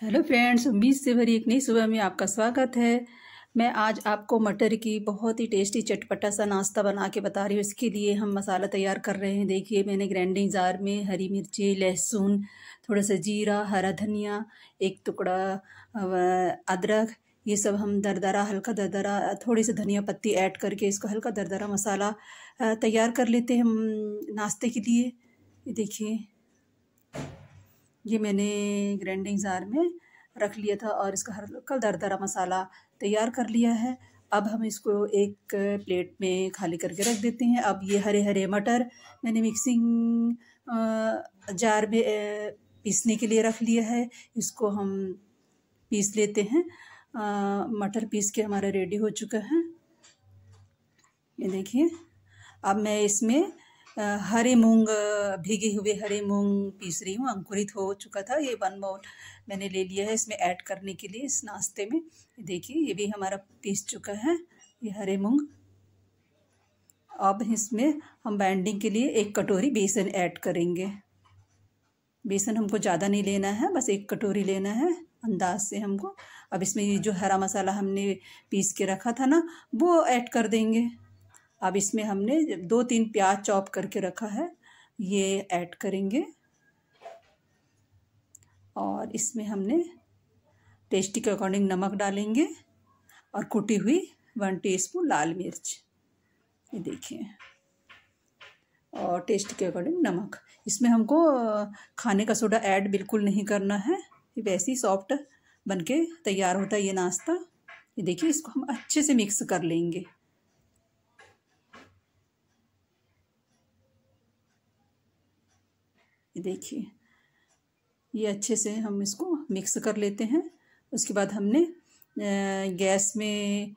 hello friends उम्मीद से भरी एक नई सुबह में आपका स्वागत है मैं आज आपको मटर की बहुत ही टेस्टी चटपटा सा नाश्ता बना के बता रही हूँ इसके लिए हम मसाला तैयार कर रहे हैं देखिए मैंने ग्राइंडिंग जार में हरी मिर्ची लहसुन थोड़ा सा जीरा हरा धनिया एक टुकड़ा अदरक ये सब हम दरदरा हल्का दरदरा थोड़ी सी धनिया पत्ती ऐड करके इसको हल्का दरदरा मसाला तैयार कर लेते हैं हम नाश्ते के लिए देखिए ये मैंने ग्रैंडिंग जार में रख लिया था और इसका हल्का दरदरा मसाला तैयार कर लिया है अब हम इसको एक प्लेट में खाली करके रख देते हैं अब ये हरे हरे मटर मैंने मिक्सिंग जार में पीसने के लिए रख लिया है इसको हम पीस लेते हैं मटर पीस के हमारा रेडी हो चुका है ये देखिए अब मैं इसमें हरे मूंग भीगे हुए हरे मूंग पीस रही हूँ अंकुरित हो चुका था ये वन बाउल मैंने ले लिया है इसमें ऐड करने के लिए इस नाश्ते में देखिए ये भी हमारा पीस चुका है ये हरे मूंग अब इसमें हम बाइंडिंग के लिए एक कटोरी बेसन ऐड करेंगे बेसन हमको ज़्यादा नहीं लेना है बस एक कटोरी लेना है अंदाज से हमको अब इसमें ये जो हरा मसाला हमने पीस के रखा था ना वो ऐड कर देंगे अब इसमें हमने दो तीन प्याज चॉप करके रखा है ये ऐड करेंगे और इसमें हमने टेस्टी के अकॉर्डिंग नमक डालेंगे और कुटी हुई वन टीस्पून लाल मिर्च ये देखिए और टेस्ट के अकॉर्डिंग नमक इसमें हमको खाने का सोडा ऐड बिल्कुल नहीं करना है वैसे ही सॉफ्ट बनके तैयार होता है ये नाश्ता ये देखिए इसको हम अच्छे से मिक्स कर लेंगे देखिए ये अच्छे से हम इसको मिक्स कर लेते हैं उसके बाद हमने गैस में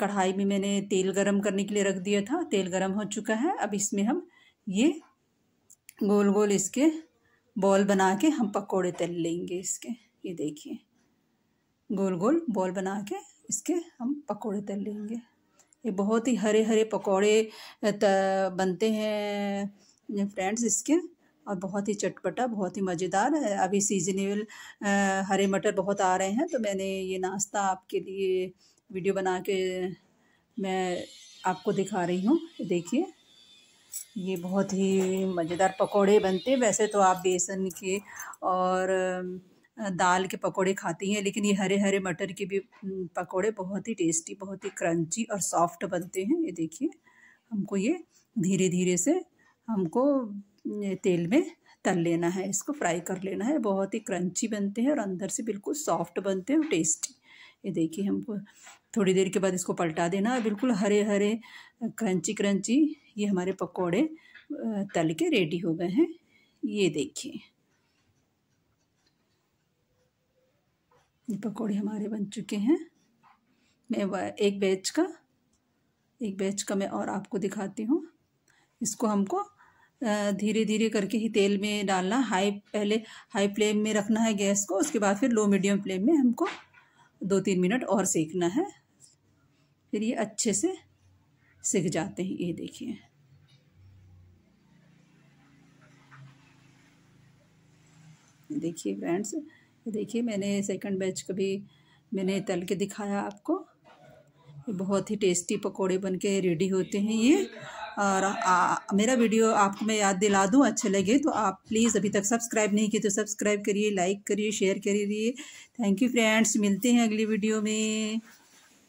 कढ़ाई में मैंने तेल गरम करने के लिए रख दिया था तेल गरम हो चुका है अब इसमें हम ये गोल गोल इसके बॉल बना के हम पकोड़े तल लेंगे इसके ये देखिए गोल गोल बॉल बना के इसके हम पकोड़े तल लेंगे ये बहुत ही हरे हरे पकोड़े बनते हैं फ्रेंड्स इसके और बहुत ही चटपटा बहुत ही मज़ेदार अभी सीजनेबल हरे मटर बहुत आ रहे हैं तो मैंने ये नाश्ता आपके लिए वीडियो बना के मैं आपको दिखा रही हूँ देखिए ये बहुत ही मज़ेदार पकोड़े बनते हैं वैसे तो आप बेसन के और दाल के पकोड़े खाती हैं लेकिन ये हरे हरे मटर के भी पकोड़े बहुत ही टेस्टी बहुत ही क्रंची और सॉफ्ट बनते हैं ये देखिए हमको ये धीरे धीरे से हमको तेल में तल लेना है इसको फ्राई कर लेना है बहुत ही क्रंची बनते हैं और अंदर से बिल्कुल सॉफ्ट बनते हैं और टेस्टी ये देखिए हम थोड़ी देर के बाद इसको पलटा देना है बिल्कुल हरे हरे क्रंची क्रंची ये हमारे पकौड़े तल के रेडी हो गए हैं ये देखिए ये पकौड़े हमारे बन चुके हैं मैं एक बैच का एक बैच का मैं और आपको दिखाती हूँ इसको हमको धीरे धीरे करके ही तेल में डालना हाई पहले हाई फ्लेम में रखना है गैस को उसके बाद फिर लो मीडियम फ्लेम में हमको दो तीन मिनट और सेकना है फिर ये अच्छे से सिक जाते हैं ये देखिए देखिए फ्रेंड्स देखिए मैंने सेकंड बैच कभी मैंने तल के दिखाया आपको बहुत ही टेस्टी पकोड़े बन के रेडी होते हैं ये और आ, मेरा वीडियो आपको मैं याद दिला दूँ अच्छे लगे तो आप प्लीज़ अभी तक सब्सक्राइब नहीं किए तो सब्सक्राइब करिए लाइक करिए शेयर करिए थैंक यू फ्रेंड्स मिलते हैं अगली वीडियो में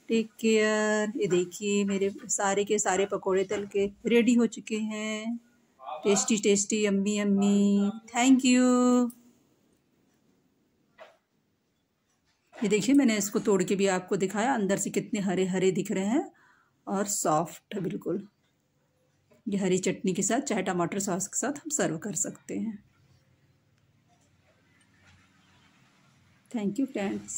टेक केयर ये देखिए मेरे सारे के सारे पकोड़े तल के रेडी हो चुके हैं टेस्टी टेस्टी अम्मी अम्मी थैंक यू ये देखिए मैंने इसको तोड़ के भी आपको दिखाया अंदर से कितने हरे हरे दिख रहे हैं और सॉफ्ट बिल्कुल ये हरी चटनी के साथ चाहे टमाटर सॉस के साथ हम सर्व कर सकते हैं थैंक यू फ्रेंड्स